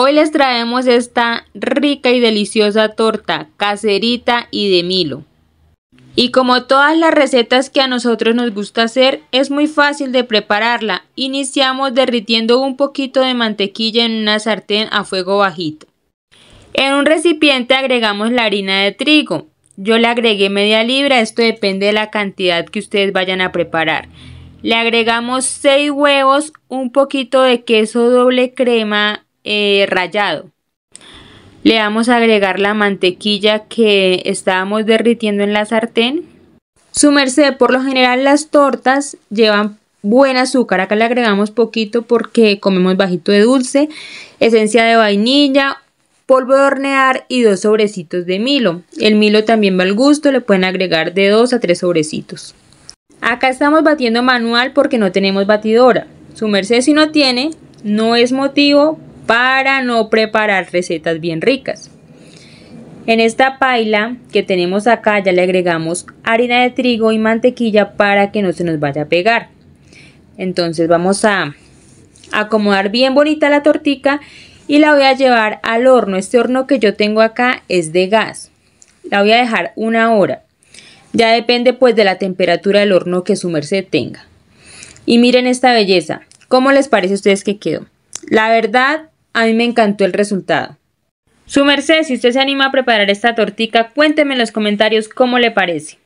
Hoy les traemos esta rica y deliciosa torta caserita y de Milo. Y como todas las recetas que a nosotros nos gusta hacer, es muy fácil de prepararla. Iniciamos derritiendo un poquito de mantequilla en una sartén a fuego bajito. En un recipiente agregamos la harina de trigo. Yo le agregué media libra, esto depende de la cantidad que ustedes vayan a preparar. Le agregamos 6 huevos, un poquito de queso doble crema, eh, rayado. Le vamos a agregar la mantequilla que estábamos derritiendo en la sartén. Su merced, por lo general las tortas llevan buen azúcar. Acá le agregamos poquito porque comemos bajito de dulce, esencia de vainilla, polvo de hornear y dos sobrecitos de Milo. El Milo también va al gusto, le pueden agregar de dos a tres sobrecitos. Acá estamos batiendo manual porque no tenemos batidora. Su merced si no tiene, no es motivo para no preparar recetas bien ricas. En esta paila que tenemos acá ya le agregamos harina de trigo y mantequilla para que no se nos vaya a pegar. Entonces vamos a acomodar bien bonita la tortica y la voy a llevar al horno. Este horno que yo tengo acá es de gas. La voy a dejar una hora. Ya depende pues de la temperatura del horno que su merced tenga. Y miren esta belleza. ¿Cómo les parece a ustedes que quedó? La verdad, a mí me encantó el resultado. Su merced, si usted se anima a preparar esta tortica, cuénteme en los comentarios cómo le parece.